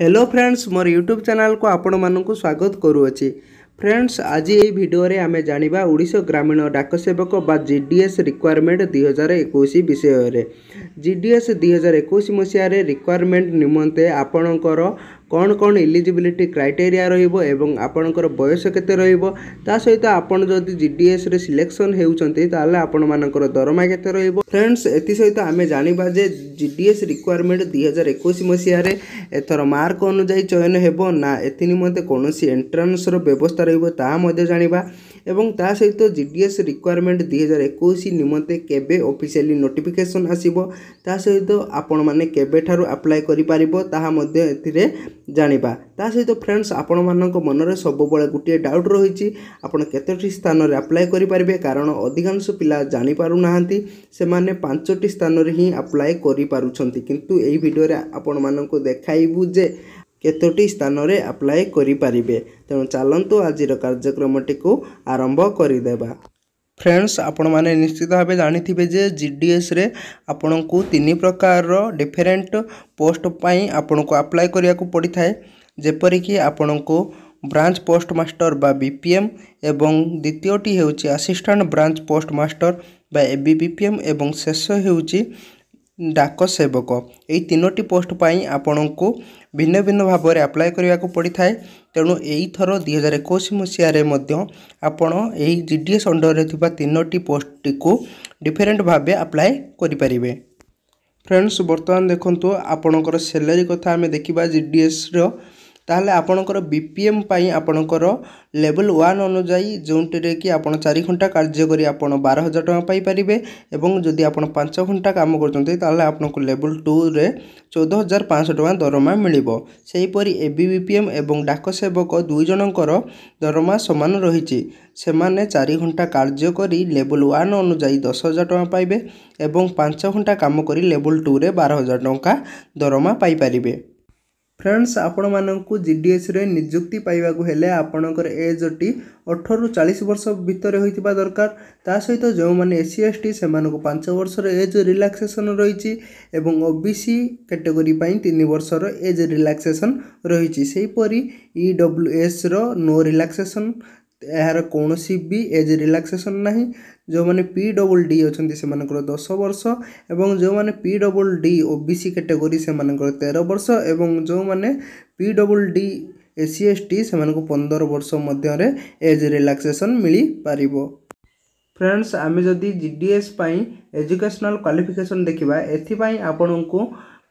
hello friends ମୋର YouTube ଚ୍ୟାନେଲ୍କୁ ଆପଣମାନଙ୍କୁ ସ୍ୱାଗତ କରୁଅଛି ଫ୍ରେଣ୍ଡସ୍ ଆଜି ଏହି ଭିଡ଼ିଓରେ ଆମେ ଜାଣିବା ଓଡ଼ିଶା ଗ୍ରାମୀଣ ଡାକସେବକ ବା ଜି ଡି ଏସ୍ ରିକ୍ୱାରମେଣ୍ଟ ଦୁଇହଜାର ଏକୋଇଶ ବିଷୟରେ ଜି ଡି ଏସ୍ ଦୁଇହଜାର ଏକୋଇଶ ମସିହାରେ ରିକ୍ୱାରମେଣ୍ଟ ନିମନ୍ତେ ଆପଣଙ୍କର କ'ଣ କ'ଣ ଇଲିଜିବିଲିଟି କ୍ରାଇଟେରିଆ ରହିବ ଏବଂ ଆପଣଙ୍କର ବୟସ କେତେ ରହିବ ତା ସହିତ ଆପଣ ଯଦି ଜିଡିଏସ୍ରେ ସିଲେକ୍ସନ୍ ହେଉଛନ୍ତି ତାହେଲେ ଆପଣମାନଙ୍କର ଦରମା କେତେ ରହିବ ଫ୍ରେଣ୍ଡସ୍ ଏଥିସହିତ ଆମେ ଜାଣିବା ଯେ ଜିଡିଏସ୍ ରିକ୍ୱାରମେଣ୍ଟ ଦୁଇହଜାର ଏକୋଇଶ ମସିହାରେ ଏଥର ମାର୍କ ଅନୁଯାୟୀ ଚୟନ ହେବ ନା ଏଥି ନିମନ୍ତେ କୌଣସି ଏଣ୍ଟ୍ରାନ୍ସର ବ୍ୟବସ୍ଥା ରହିବ ତାହା ମଧ୍ୟ ଜାଣିବା ଏବଂ ତା ସହିତ ଜିଡିଏସ୍ ରିକ୍ୱାରମେଣ୍ଟ ଦୁଇହଜାର ଏକୋଇଶ ନିମନ୍ତେ କେବେ ଅଫିସିଆଲି ନୋଟିଫିକେସନ୍ ଆସିବ ତା ସହିତ ଆପଣମାନେ କେବେଠାରୁ ଆପ୍ଲାଏ କରିପାରିବ ତାହା ମଧ୍ୟ ଏଥିରେ ଜାଣିବା ତା ସହିତ ଫ୍ରେଣ୍ଡସ୍ ଆପଣମାନଙ୍କ ମନରେ ସବୁବେଳେ ଗୋଟିଏ ଡାଉଟ୍ ରହିଛି ଆପଣ କେତୋଟି ସ୍ଥାନରେ ଆପ୍ଲାଏ କରିପାରିବେ କାରଣ ଅଧିକାଂଶ ପିଲା ଜାଣିପାରୁନାହାନ୍ତି ସେମାନେ ପାଞ୍ଚଟି ସ୍ଥାନରେ ହିଁ ଆପ୍ଲାଏ କରିପାରୁଛନ୍ତି କିନ୍ତୁ ଏହି ଭିଡ଼ିଓରେ ଆପଣମାନଙ୍କୁ ଦେଖାଇବୁ ଯେ କେତୋଟି ସ୍ଥାନରେ ଆପ୍ଲାଏ କରିପାରିବେ ତେଣୁ ଚାଲନ୍ତୁ ଆଜିର କାର୍ଯ୍ୟକ୍ରମଟିକୁ ଆରମ୍ଭ କରିଦେବା ଫ୍ରେଣ୍ଡସ୍ ଆପଣମାନେ ନିଶ୍ଚିତ ଭାବେ ଜାଣିଥିବେ ଯେ ଜିଡିଏସ୍ରେ ଆପଣଙ୍କୁ ତିନି ପ୍ରକାରର ଡିଫରେଣ୍ଟ ପୋଷ୍ଟ ପାଇଁ ଆପଣଙ୍କୁ ଆପ୍ଲାଏ କରିବାକୁ ପଡ଼ିଥାଏ ଯେପରିକି ଆପଣଙ୍କୁ ବ୍ରାଞ୍ଚ ପୋଷ୍ଟ ମାଷ୍ଟର ବା ବି ପି ଏମ୍ ଏବଂ ଦ୍ୱିତୀୟଟି ହେଉଛି ଆସିଷ୍ଟାଣ୍ଟ ବ୍ରାଞ୍ଚ ପୋଷ୍ଟ ମାଷ୍ଟର ବା ଏ ବି ପି ଏମ୍ ଏବଂ ଶେଷ ହେଉଛି ଡାକ ସେବକ ଏହି ତିନୋଟି ପୋଷ୍ଟ ପାଇଁ ଆପଣଙ୍କୁ ଭିନ୍ନ ଭିନ୍ନ ଭାବରେ ଆପ୍ଲାଏ କରିବାକୁ ପଡ଼ିଥାଏ ତେଣୁ ଏଇଥର ଦୁଇ ହଜାର ଏକୋଇଶ ମସିହାରେ ମଧ୍ୟ ଆପଣ ଏହି ଜି ଡି ଏସ୍ ଅଣ୍ଡରରେ ଥିବା ତିନୋଟି ପୋଷ୍ଟଟିକୁ ଡିଫରେଣ୍ଟ ଭାବେ ଆପ୍ଲାଏ କରିପାରିବେ ଫ୍ରେଣ୍ଡସ୍ ବର୍ତ୍ତମାନ ଦେଖନ୍ତୁ ଆପଣଙ୍କର ସେଲେରୀ କଥା ଆମେ ଦେଖିବା ଜି ଜିଡିଏସ୍ର ତାହେଲେ ଆପଣଙ୍କର ବି ପି ଏମ୍ ପାଇଁ ଆପଣଙ୍କର ଲେବଲ୍ ୱାନ୍ ଅନୁଯାୟୀ ଯେଉଁଥିରେ କି ଆପଣ ଚାରି ଘଣ୍ଟା କାର୍ଯ୍ୟ କରି ଆପଣ ବାର ହଜାର ଟଙ୍କା ପାଇପାରିବେ ଏବଂ ଯଦି ଆପଣ ପାଞ୍ଚ ଘଣ୍ଟା କାମ କରୁଛନ୍ତି ତାହେଲେ ଆପଣଙ୍କୁ ଲେବଲ୍ ଟୁରେ ଚଉଦ ହଜାର ପାଞ୍ଚଶହ ଟଙ୍କା ଦରମା ମିଳିବ ସେହିପରି ଏ ବି ବି ପି ଏମ୍ ଏବଂ ଡାକ ସେବକ ଦୁଇ ଜଣଙ୍କର ଦରମା ସମାନ ରହିଛି ସେମାନେ ଚାରି ଘଣ୍ଟା କାର୍ଯ୍ୟ କରି ଲେବଲ୍ ୱାନ୍ ଅନୁଯାୟୀ ଦଶ ହଜାର ଟଙ୍କା ପାଇବେ ଏବଂ ପାଞ୍ଚ ଘଣ୍ଟା କାମ କରି ଲେବଲ୍ ଟୁରେ ବାର ହଜାର ଟଙ୍କା ଦରମା ପାଇପାରିବେ ଫ୍ରେଣ୍ଡସ୍ ଆପଣମାନଙ୍କୁ ଜିଡିଏସ୍ରେ ନିଯୁକ୍ତି ପାଇବାକୁ ହେଲେ ଆପଣଙ୍କର ଏଜ୍ଟି ଅଠରରୁ ଚାଳିଶ ବର୍ଷ ଭିତରେ ହୋଇଥିବା ଦରକାର ତା ସହିତ ଯେଉଁମାନେ ଏସ୍ ସି ଏସ୍ ଟି ସେମାନଙ୍କୁ ପାଞ୍ଚ ବର୍ଷର ଏଜ୍ ରିଲାକ୍ସେସନ୍ ରହିଛି ଏବଂ ଓ ବି ସି କାଟେଗୋରୀ ପାଇଁ ତିନି ବର୍ଷର ଏଜ୍ ରିଲାକ୍ସେସନ୍ ରହିଛି ସେହିପରି ଇ ଡବ୍ଲ୍ୟୁ ଏସ୍ର ନୋ ରିଲାକ୍ସେସନ୍ ଏହାର କୌଣସି ବି ଏଜ୍ ରିଲାକ୍ସେସନ୍ ନାହିଁ ଯେଉଁମାନେ ପି ଡବଲ୍ ଡି ଅଛନ୍ତି ସେମାନଙ୍କର ଦଶ ବର୍ଷ ଏବଂ ଯେଉଁମାନେ P double D O B C category ସେମାନଙ୍କର ତେର ବର୍ଷ ଏବଂ ଯେଉଁମାନେ P double D A C S T ସେମାନଙ୍କୁ ପନ୍ଦର ବର୍ଷ ମଧ୍ୟରେ ଏଜ୍ ରିଲାକ୍ସେସନ୍ ମିଳିପାରିବ ଫ୍ରେଣ୍ଡସ୍ ଆମେ ଯଦି ଜି ଡି ଏସ୍ ପାଇଁ ଏଜୁକେସନାଲ୍ କ୍ୱାଲିଫିକେସନ୍ ଦେଖିବା ଏଥିପାଇଁ ଆପଣଙ୍କୁ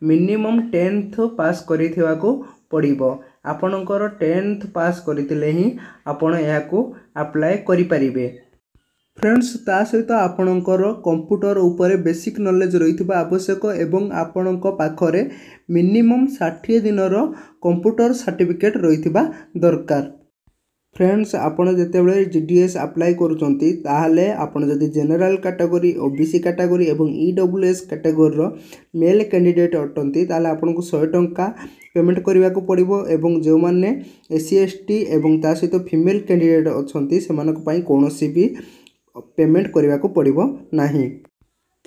ମିନିମମ୍ ଟେନ୍ଥ ପାସ୍ କରିଥିବାକୁ ପଡ଼ିବ ଆପଣଙ୍କର ଟେନ୍ଥ ପାସ୍ କରିଥିଲେ ହିଁ ଆପଣ ଏହାକୁ ଆପ୍ଲାଏ କରିପାରିବେ ଫ୍ରେଣ୍ଡସ୍ ତା ସହିତ ଆପଣଙ୍କର କମ୍ପ୍ୟୁଟର ଉପରେ ବେସିକ୍ ନଲେଜ୍ ରହିଥିବା ଆବଶ୍ୟକ ଏବଂ ଆପଣଙ୍କ ପାଖରେ ମିନିମମ୍ ଷାଠିଏ ଦିନର କମ୍ପ୍ୟୁଟର ସାର୍ଟିଫିକେଟ୍ ରହିଥିବା ଦରକାର ଫ୍ରେଣ୍ଡସ୍ ଆପଣ ଯେତେବେଳେ ଜି ଡି ଏସ୍ ଆପ୍ଲାଏ କରୁଛନ୍ତି ତା'ହେଲେ ଆପଣ ଯଦି general category O B C category ଏବଂ ଇ ଡବ୍ଲୁ ଏସ୍ କାଟାଗୋରୀର ମେଲ୍ କ୍ୟାଣ୍ଡିଡ଼େଟ୍ ଅଟନ୍ତି ତା'ହେଲେ ଆପଣଙ୍କୁ ଶହେ ଟଙ୍କା ପେମେଣ୍ଟ କରିବାକୁ ପଡ଼ିବ ଏବଂ ଯେଉଁମାନେ ଏସ୍ ସି ଏସ୍ ଟି ଏବଂ ତା ସହିତ ଫିମେଲ୍ କ୍ୟାଣ୍ଡିଡ଼େଟ୍ ଅଛନ୍ତି ସେମାନଙ୍କ ପାଇଁ କୌଣସି ବି ପେମେଣ୍ଟ କରିବାକୁ ପଡ଼ିବ ନାହିଁ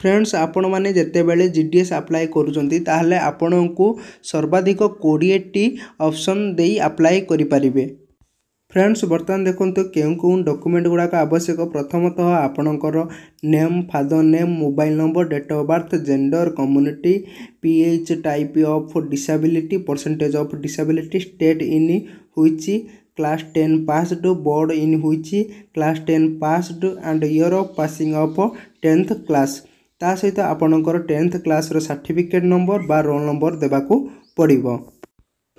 ଫ୍ରେଣ୍ଡସ୍ ଆପଣମାନେ ଯେତେବେଳେ ଜି ଡି ଏସ୍ ଆପ୍ଲାଏ କରୁଛନ୍ତି ତା'ହେଲେ ଆପଣଙ୍କୁ ସର୍ବାଧିକ କୋଡ଼ିଏଟି ଅପସନ୍ ଦେଇ ଆପ୍ଲାଏ କରିପାରିବେ ଫ୍ରେଣ୍ଡସ୍ ବର୍ତ୍ତମାନ ଦେଖନ୍ତୁ କେଉଁ କେଉଁ ଡକ୍ୟୁମେଣ୍ଟ ଗୁଡ଼ାକ ଆବଶ୍ୟକ ପ୍ରଥମତଃ ଆପଣଙ୍କର name father name mobile number date of birth gender community P H type of disability percentage of disability state in ହୋଇଛି class ten passed board in ହୋଇଛି class ten passed and year of passing of tenth class ତା ସହିତ ଆପଣଙ୍କର tenth କ୍ଲାସ୍ର certificate number ବା roll number ଦେବାକୁ ପଡ଼ିବ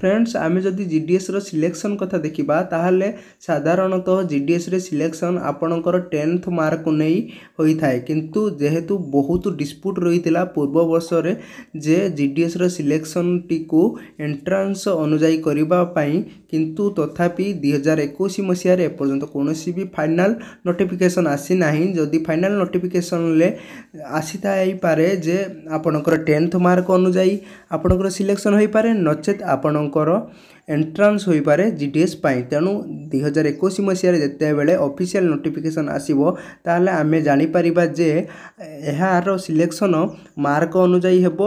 friends আমি যদি জিডিএসর সিলেকশন কথা দেখিবা তাহলে সাধারণতঃ জিডিএসরে সিলেকশন আপনার টেন্থ মার্ক নেই হয়ে থাকে কিন্তু যেহেতু বহুত ডিসপুট রয়েছে পূর্ব বর্ষরে যে জিডিএসর সিলেকশনটি এন্ট্রান্স অনুযায়ী করা কিন্তু তথাপি দুই হাজার একুশ মশায় এপর্যন্ত কৌশি বি ফাইনাল নোটিফিকেসন আসি না যদি ফাইনাল নোটিফিকেসনলে আসি থাইপরে যে আপনার টেন্থ মার্ক অনুযায়ী আপনার সিলেকশন হয়ে পড়ে নচেত আপনার ଆପଣଙ୍କର ଏଣ୍ଟ୍ରାନ୍ସ ହୋଇପାରେ ଜି ଡି ଏସ୍ ପାଇଁ ତେଣୁ ଦୁଇହଜାର ଏକୋଇଶ ମସିହାରେ ଯେତେବେଳେ ଅଫିସିଆଲ୍ ନୋଟିଫିକେସନ୍ ଆସିବ ତାହେଲେ ଆମେ ଜାଣିପାରିବା ଯେ ଏହାର ସିଲେକ୍ସନ୍ ମାର୍କ ଅନୁଯାୟୀ ହେବ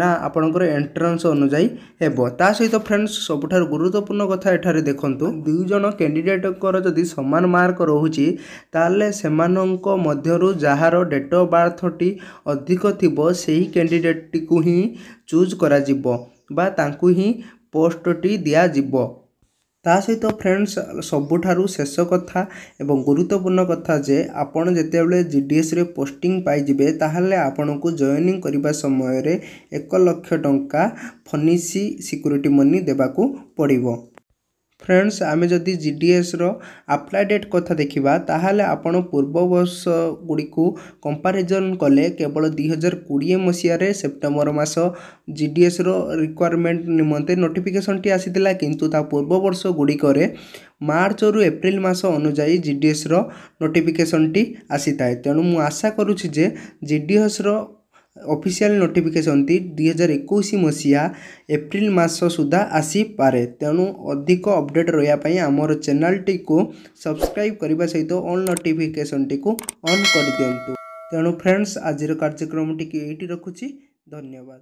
ନା ଆପଣଙ୍କର ଏଣ୍ଟ୍ରାନ୍ସ ଅନୁଯାୟୀ ହେବ ତା ସହିତ ଫ୍ରେଣ୍ଡସ୍ ସବୁଠାରୁ ଗୁରୁତ୍ୱପୂର୍ଣ୍ଣ କଥା ଏଠାରେ ଦେଖନ୍ତୁ ଦୁଇ ଜଣ କ୍ୟାଣ୍ଡିଡେଟ୍ଙ୍କର ଯଦି ସମାନ ମାର୍କ ରହୁଛି ତାହେଲେ ସେମାନଙ୍କ ମଧ୍ୟରୁ ଯାହାର ଡେଟ୍ ଅଫ୍ ବାର୍ଥଟି ଅଧିକ ଥିବ ସେହି କ୍ୟାଣ୍ଡିଡେଟ୍ଟିକୁ ହିଁ ଚୁଜ୍ କରାଯିବ ବା ତାଙ୍କୁ ହିଁ ପୋଷ୍ଟଟି ଦିଆଯିବ ତା ସହିତ ଫ୍ରେଣ୍ଡସ୍ ସବୁଠାରୁ ଶେଷ କଥା ଏବଂ ଗୁରୁତ୍ୱପୂର୍ଣ୍ଣ କଥା ଯେ ଆପଣ ଯେତେବେଳେ ଜି ଡି ଏସ୍ରେ ପୋଷ୍ଟିଂ ପାଇଯିବେ ତାହେଲେ ଆପଣଙ୍କୁ ଜଏନିଂ କରିବା ସମୟରେ ଏକ ଲକ୍ଷ ଟଙ୍କା ଫନିସି ସିକ୍ୟୁରିଟି ମନି ଦେବାକୁ ପଡ଼ିବ ଫ୍ରେଣ୍ଡସ୍ ଆମେ ଯଦି ଜିଡିଏସ୍ର ଆପ୍ଲାଏ ଡେଟ୍ କଥା ଦେଖିବା ତାହେଲେ ଆପଣ ପୂର୍ବ ବର୍ଷ ଗୁଡ଼ିକୁ କମ୍ପାରିଜନ୍ କଲେ କେବଳ ଦୁଇହଜାର କୋଡ଼ିଏ ମସିହାରେ ସେପ୍ଟେମ୍ବର ମାସ ଜିଡିଏସ୍ର ରିକ୍ୱାରମେଣ୍ଟ ନିମନ୍ତେ ନୋଟିଫିକେସନ୍ଟି ଆସିଥିଲା କିନ୍ତୁ ତା ପୂର୍ବ ବର୍ଷ ଗୁଡ଼ିକରେ ମାର୍ଚ୍ଚରୁ ଏପ୍ରିଲ ମାସ ଅନୁଯାୟୀ ଜିଡିଏସ୍ର ନୋଟିଫିକେସନ୍ଟି ଆସିଥାଏ ତେଣୁ ମୁଁ ଆଶା କରୁଛି ଯେ ଜିଡିଏସ୍ର ଅଫିସିଆଲ୍ ନୋଟିଫିକେସନ୍ ଦୁଇହଜାର ଏକୋଇଶ ମସିହା ଏପ୍ରିଲ୍ ମାସ ସୁଦ୍ଧା ଆସିପାରେ ତେଣୁ ଅଧିକ ଅପଡ଼େଟ୍ ରହିବା ପାଇଁ ଆମର ଚ୍ୟାନେଲ୍ଟିକୁ ସବସ୍କ୍ରାଇବ୍ କରିବା ସହିତ ଅଲ୍ ନୋଟିଫିକେସନ୍ଟିକୁ ଅନ୍ କରିଦିଅନ୍ତୁ ତେଣୁ ଫ୍ରେଣ୍ଡସ୍ ଆଜିର କାର୍ଯ୍ୟକ୍ରମଟିକୁ ଏଇଠି ରଖୁଛି ଧନ୍ୟବାଦ